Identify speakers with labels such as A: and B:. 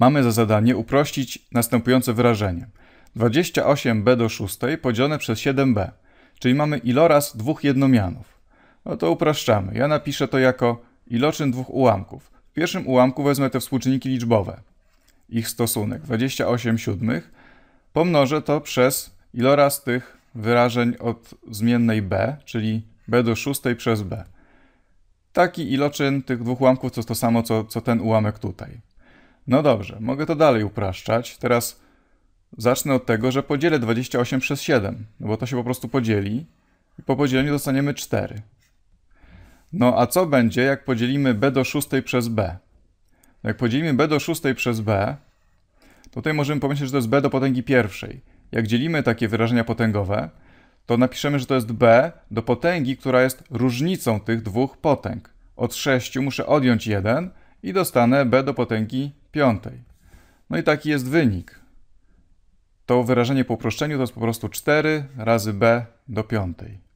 A: mamy za zadanie uprościć następujące wyrażenie. 28b do 6 podzielone przez 7b, czyli mamy iloraz dwóch jednomianów. No to upraszczamy. Ja napiszę to jako iloczyn dwóch ułamków. W pierwszym ułamku wezmę te współczynniki liczbowe, ich stosunek 28 siódmych, pomnożę to przez iloraz tych wyrażeń od zmiennej b, czyli b do 6 przez b. Taki iloczyn tych dwóch ułamków to to samo, co, co ten ułamek tutaj. No dobrze, mogę to dalej upraszczać. Teraz zacznę od tego, że podzielę 28 przez 7, no bo to się po prostu podzieli i po podzieleniu dostaniemy 4. No a co będzie, jak podzielimy b do 6 przez b? Jak podzielimy b do 6 przez b, tutaj możemy pomyśleć, że to jest b do potęgi pierwszej. Jak dzielimy takie wyrażenia potęgowe, to napiszemy, że to jest b do potęgi, która jest różnicą tych dwóch potęg. Od 6 muszę odjąć 1 i dostanę b do potęgi piątej. No i taki jest wynik. To wyrażenie po uproszczeniu to jest po prostu 4 razy b do piątej.